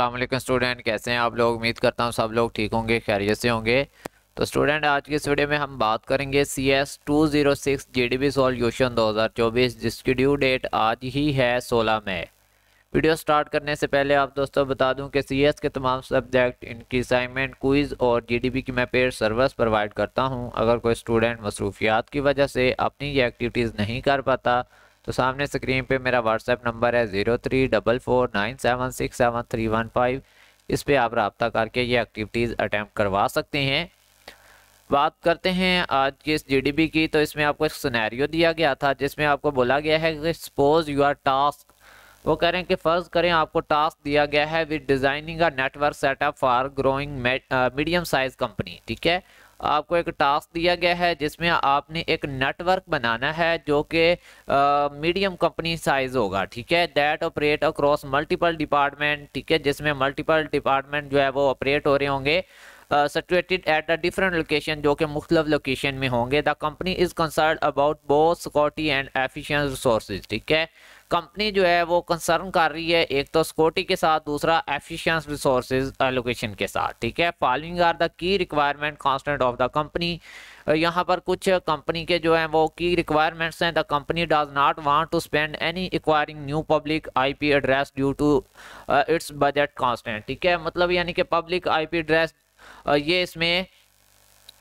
अल्लाम स्टूडेंट कैसे हैं आप लोग उम्मीद करता हूँ सब लोग ठीक होंगे खैरियत से होंगे तो स्टूडेंट आज की इस वीडियो में हम बात करेंगे C S two zero six G D B solution दो हज़ार चौबीस जिसकी ड्यू डेट आज ही है सोलह मई वीडियो स्टार्ट करने से पहले आप दोस्तों बता दूँ कि सी एस के तमाम सब्जेक्ट इनकी असाइनमेंट क्विज़ और जी डी बी की मैं पेड सर्विस प्रोवाइड करता हूँ अगर कोई स्टूडेंट मसरूफियात की वजह से अपनी ये एक्टिविटीज़ नहीं कर पाता तो सामने स्क्रीन पे मेरा व्हाट्सएप नंबर है zero three double four nine seven six seven three one five इस पर आप रबता करके ये एक्टिविटीज़ अटैम्प्ट करवा सकते हैं बात करते हैं आज की इस जी की तो इसमें आपको एक सुनैरियो दिया गया था जिसमें आपको बोला गया है कि सपोज यू आर टास्क वो कह रहे हैं कि फ़र्ज़ करें आपको टास्क दिया गया है with designing a network setup for growing medium size company ठीक है आपको एक टास्क दिया गया है जिसमें आपने एक नेटवर्क बनाना है जो कि मीडियम कंपनी साइज होगा ठीक है that operate across multiple department ठीक है जिसमें मल्टीपल डिपार्टमेंट जो है वो ऑपरेट हो रहे होंगे situated at a different location जो कि मुख्तलि लोकेशन में होंगे the company is concern about both security and efficient resource ठीक है कंपनी जो है वो कंसर्न कर रही है एक तो सिक्योरिटी के साथ दूसरा एफिशियंस रिसोर्स एलोकेशन के साथ ठीक है following are the key requirement constant of the company यहाँ पर कुछ कंपनी के जो हैं वो की रिक्वायरमेंट्स हैं the company does not want to spend any acquiring new public IP address due to its budget constant ठीक है मतलब यानी कि पब्लिक आईपी एड्रेस ये इसमें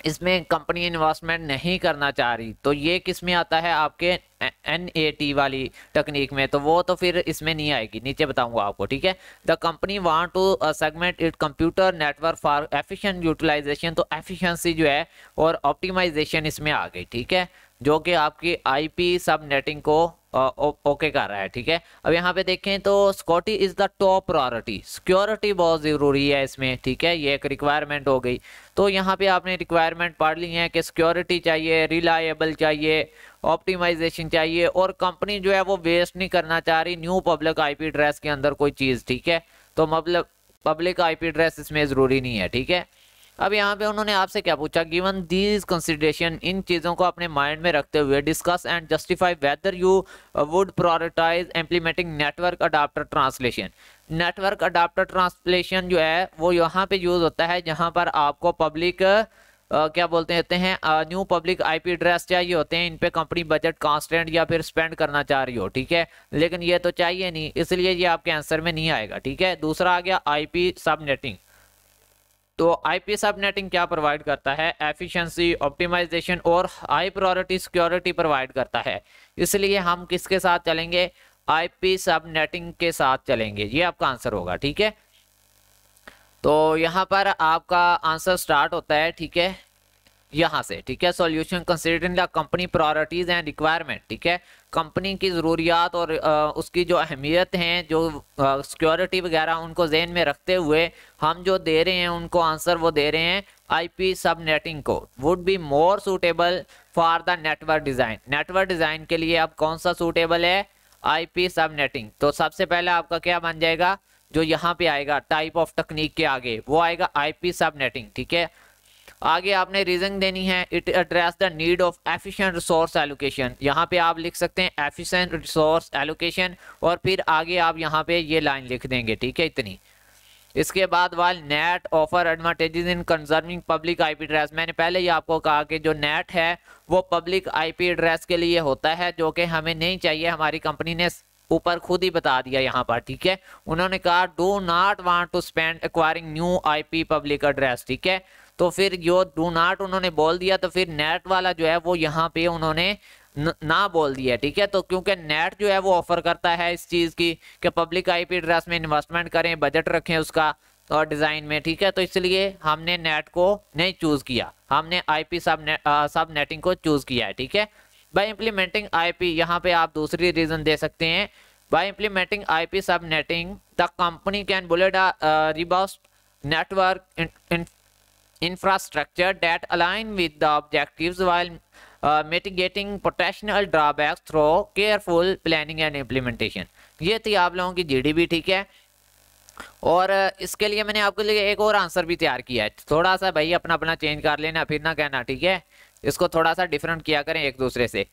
इसमें कंपनी इन्वेस्टमेंट नहीं करना चाह रही तो ये किस में आता है आपके एन ए टी वाली तकनीक में तो वो तो फिर इसमें नहीं आएगी नीचे बताऊंगा आपको ठीक है the company want to segment it computer network for efficient utilization तो एफिशिएंसी जो है और ऑप्टिमाइजेशन इसमें आ गई ठीक है जो कि आपकी आईपी सब नेटिंग को ओके uh, कर रहा है ठीक है अब यहाँ पे देखें तो security is the top priority security बहुत ज़रूरी है इसमें ठीक है ये एक रिक्वायरमेंट हो गई तो यहाँ पे आपने रिक्वायरमेंट पढ़ ली है कि सिक्योरिटी चाहिए रिलायबल चाहिए ऑप्टिमाइजेशन चाहिए और कंपनी जो है वो वेस्ट नहीं करना चाह रही न्यू पब्लिक पी एड्रेस के अंदर कोई चीज़ ठीक है तो मतलब पब्लिक पी एड्रेस इसमें ज़रूरी नहीं है ठीक है अब यहाँ पे उन्होंने आपसे क्या पूछा गिवन दीज कंसिडरेशन इन चीज़ों को अपने माइंड में रखते हुए discuss and justify whether you would prioritize implementing network adapter translation network adapter translation जो है वो यहाँ पे यूज़ होता है जहाँ पर आपको पब्लिक public... क्या बोलते हैं, हैं न्यू पब्लिक आईपी एड्रेस चाहिए होते हैं इन पे कंपनी बजट कांस्टेंट या फिर स्पेंड करना चाह रही हो ठीक है लेकिन ये तो चाहिए नहीं इसलिए ये आपके आंसर में नहीं आएगा ठीक है दूसरा आ गया आईपी सबनेटिंग तो आईपी सबनेटिंग क्या प्रोवाइड करता है एफिशिएंसी ऑप्टिमाइजेशन और हाई प्रायोरिटी सिक्योरिटी प्रोवाइड करता है इसलिए हम किसके साथ चलेंगे आईपी सबनेटिंग के साथ चलेंगे ये आपका आंसर होगा ठीक है तो यहाँ पर आपका आंसर स्टार्ट होता है ठीक है यहाँ से ठीक है solution considering the company priorities and requirement ठीक है कंपनी की ज़रूरियात और आ, उसकी जो अहमियत हैं जो सिक्योरिटी वगैरह उनको जेन में रखते हुए हम जो दे रहे हैं उनको आंसर वो दे रहे हैं आईपी सब नेटिंग को would be more suitable for the network design network design के लिए अब कौन सा सूटेबल है पी सब नेटिंग तो सबसे पहले आपका क्या बन जाएगा जो यहाँ पे आएगा टाइप ऑफ तकनीक के आगे वो आएगा आईपी सबनेटिंग ठीक है आगे आपने रीजन देनी है it address the need of efficient resource allocation यहाँ पे आप लिख सकते हैं एफिशिएंट रिसोर्स एलोकेशन और फिर आगे आप यहाँ पे ये लाइन लिख देंगे ठीक है इतनी इसके बाद while NAT offer advantages in conserving public IP address मैंने पहले ही आपको कहा कि जो नेट है वो पब्लिक आईपी एड्रेस के लिए होता है जो कि हमें नहीं चाहिए हमारी कंपनी ने ऊपर खुद ही बता दिया यहाँ पर ठीक है उन्होंने कहा do not want to spend acquiring new P public address ठीक है तो फिर यो डू नॉट उन्होंने बोल दिया तो फिर नेट वाला जो है वो यहाँ पे उन्होंने ना बोल दिया ठीक है तो क्योंकि नेट जो है वो ऑफर करता है इस चीज़ की कि पब्लिक पी एड्रेस में इन्वेस्टमेंट करें बजट रखें उसका और डिज़ाइन में ठीक है तो इसलिए हमने नेट को नहीं चूज़ किया हमने आईपी सब ने, आ, सब नेटिंग को चूज़ किया है ठीक है बाई इम्प्लीमेंटिंग आई पी यहाँ पे आप दूसरी रीजन दे सकते हैं by implementing I subnetting the company can build robust network infrastructure that align with the objectives while uh, mitigating potential drawbacks through careful planning ये थी आप लोगों की जी डी बी ठीक है और uh, इसके लिए मैंने आपके लिए एक और आंसर भी तैयार किया है थोड़ा सा भाई अपना अपना चेंज कर लेना फिर ना कहना ठीक है इसको थोड़ा सा डिफरेंट किया करें एक दूसरे से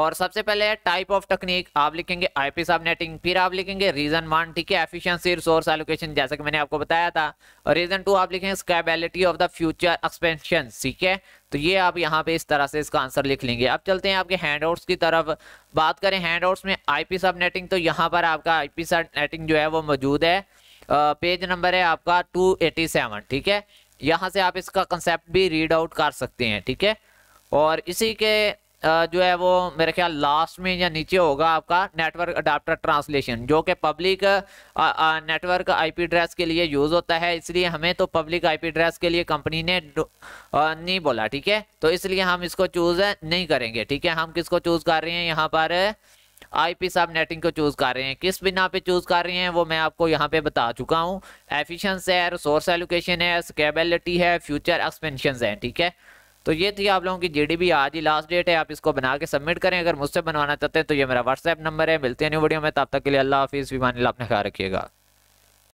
और सबसे पहले टाइप ऑफ टेक्निक आप लिखेंगे आई पी सबनेटिंग फिर आप लिखेंगे रीजन वन ठीक है एफिशिएंसी रिसोर्स एलोकेशन जैसा कि मैंने आपको बताया था और रीजन टू आप लिखेंगे scalability of the future expansion ठीक है तो ये आप यहाँ पे इस तरह से इसका आंसर लिख लेंगे अब चलते हैं आपके हैंड आउट्स की तरफ बात करें हैंड आउट्स में आईपी सबनेटिंग तो यहाँ पर आपका आईपी सबनेटिंग जो है वो मौजूद है पेज नंबर है आपका टू ठीक है यहाँ से आप इसका कंसेप्ट भी रीड आउट कर सकते हैं ठीक है और इसी के जो है वो मेरे ख्याल लास्ट में या नीचे होगा आपका नेटवर्क अडाप्टर ट्रांसलेशन जो कि पब्लिक नेटवर्क आईपी एड्रेस के लिए यूज़ होता है इसलिए हमें तो पब्लिक आईपी एड्रेस के लिए कंपनी ने नहीं बोला ठीक है तो इसलिए हम इसको चूज़ नहीं करेंगे ठीक है हम किसको चूज़ कर रहे हैं यहाँ पर आई पी सब नेटिंग को चूज़ कर रहे हैं किस बिना पे चूज़ कर रहे हैं वो मैं आपको यहाँ पे बता चुका हूँ एफिशंस है रिसोर्स एलोकेशन है स्केबेलिटी है फ्यूचर एक्सपेंशन है ठीक है तो ये थी आप लोगों की जीडीबी आज ही लास्ट डेट है आप इसको बना के सबमिट करें अगर मुझसे बनवाना चाहते हैं तो ये मेरा व्हाट्सएप नंबर है मिलते हैं न्यू वीडियो में तब तक के लिए अल्लाह हाफिज़ भी मान अपने ख्याल रखिएगा